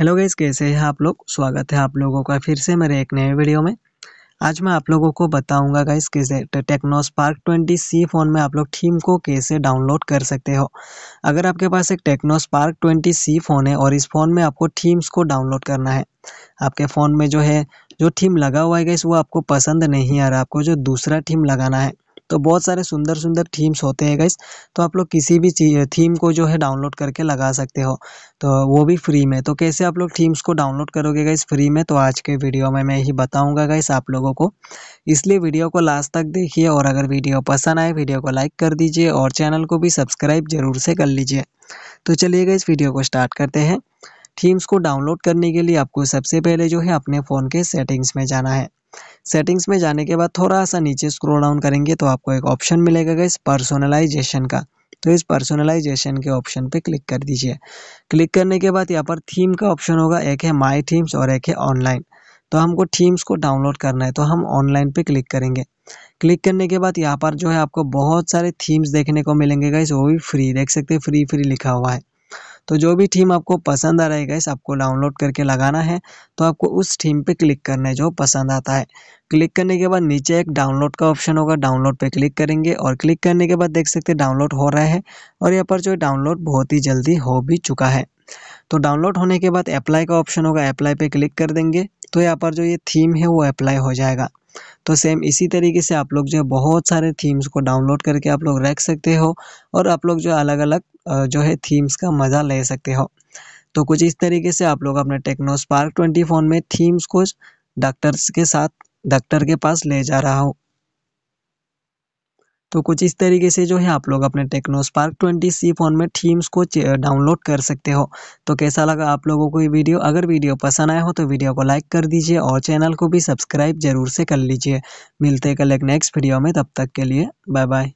hello guys कैसे हैं आप लोग स्वागत है आप लोगों का फिर से मेरे एक नए वीडियो में आज मैं आप लोगों को बताऊंगा गाइस कैसे Tecno Spark twenty C phone में आप लोग थीम को कैसे डाउनलोड कर सकते हो अगर आपके पास एक Tecno Spark twenty C phone है और इस फ़ोन में आपको थीम्स को डाउनलोड करना है आपके फ़ोन में जो है जो थीम लगा हुआ है गाइस वो आपको पसंद नहीं आ रहा आपको जो दूसरा थीम लगाना है तो बहुत सारे सुंदर सुंदर थीम्स होते हैं गाइस तो आप लोग किसी भी थीम को जो है डाउनलोड करके लगा सकते हो तो वो भी फ्री में तो कैसे आप लोग थीम्स को डाउनलोड करोगे गाइस फ्री में तो आज के वीडियो में मैं यही बताऊँगा गाइस आप लोगों को इसलिए वीडियो को लास्ट तक देखिए और अगर वीडियो पसंद आए वीडियो को लाइक कर दीजिए और चैनल को भी सब्सक्राइब ज़रूर से कर लीजिए तो चलिएगा इस वीडियो को स्टार्ट करते हैं थीम्स को डाउनलोड करने के लिए आपको सबसे पहले जो है अपने फ़ोन के सेटिंग्स में जाना है सेटिंग्स में जाने के बाद थोड़ा सा नीचे स्क्रोल डाउन करेंगे तो आपको एक ऑप्शन मिलेगा इस पर्सोनलाइजेशन का तो इस पर्सनलाइजेशन के ऑप्शन पे क्लिक कर दीजिए क्लिक करने के बाद यहाँ पर थीम का ऑप्शन होगा एक है माई थीम्स और एक है ऑनलाइन तो हमको थीम्स को डाउनलोड करना है तो हम ऑनलाइन पे क्लिक करेंगे क्लिक करने के बाद यहाँ पर जो है आपको बहुत सारे थीम्स देखने को मिलेंगे गाइस वो भी फ्री देख सकते हैं फ्री फ्री लिखा हुआ है तो जो भी थीम आपको पसंद आ रहेगा इस आपको डाउनलोड करके लगाना है तो आपको उस थीम पे क्लिक करना है जो पसंद आता है क्लिक करने के बाद नीचे एक डाउनलोड का ऑप्शन होगा डाउनलोड पे क्लिक करेंगे और क्लिक करने के बाद देख सकते हैं डाउनलोड हो रहा है और यहाँ पर जो डाउनलोड बहुत ही जल्दी हो भी चुका है तो डाउनलोड होने के बाद अप्लाई का ऑप्शन होगा अप्लाई पर क्लिक कर देंगे तो यहाँ पर जो ये थीम है वो अप्लाई हो जाएगा तो सेम इसी तरीके से आप लोग जो है बहुत सारे थीम्स को डाउनलोड करके आप लोग रख सकते हो और आप लोग जो अलग अलग जो है थीम्स का मज़ा ले सकते हो तो कुछ इस तरीके से आप लोग अपने टेक्नो स्पार्क ट्वेंटी फ़ोन में थीम्स को डॉक्टर्स के साथ डॉक्टर के पास ले जा रहा हूँ तो कुछ इस तरीके से जो है आप लोग अपने Tecno Spark twenty C phone में थीम्स को डाउनलोड कर सकते हो तो कैसा लगा आप लोगों को ये वीडियो अगर वीडियो पसंद आया हो तो वीडियो को लाइक कर दीजिए और चैनल को भी सब्सक्राइब जरूर से कर लीजिए मिलते कल एक नेक्स्ट वीडियो में तब तक के लिए बाय बाय